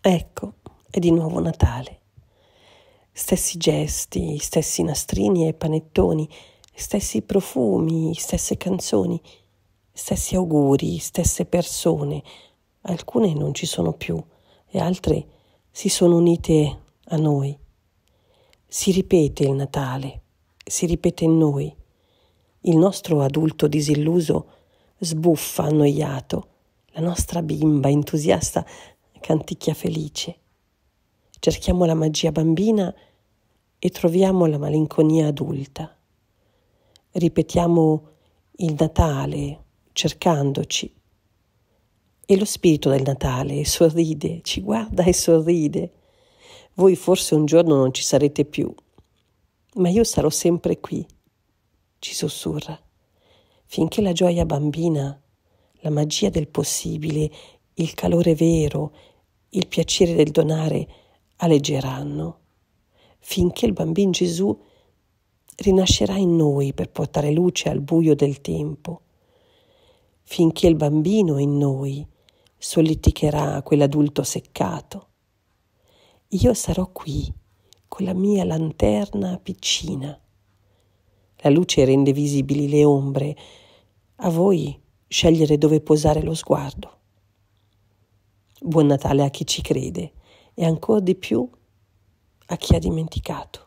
Ecco, è di nuovo Natale. Stessi gesti, stessi nastrini e panettoni, stessi profumi, stesse canzoni, stessi auguri, stesse persone. Alcune non ci sono più e altre si sono unite a noi. Si ripete il Natale, si ripete in noi. Il nostro adulto disilluso sbuffa annoiato, la nostra bimba entusiasta canticchia felice. Cerchiamo la magia bambina e troviamo la malinconia adulta. Ripetiamo il Natale cercandoci. E lo spirito del Natale sorride, ci guarda e sorride. Voi forse un giorno non ci sarete più, ma io sarò sempre qui, ci sussurra, finché la gioia bambina, la magia del possibile, il calore vero, il piacere del donare alleggeranno, finché il bambino Gesù rinascerà in noi per portare luce al buio del tempo, finché il bambino in noi solleticherà quell'adulto seccato. Io sarò qui con la mia lanterna piccina. La luce rende visibili le ombre, a voi scegliere dove posare lo sguardo. Buon Natale a chi ci crede e ancora di più a chi ha dimenticato.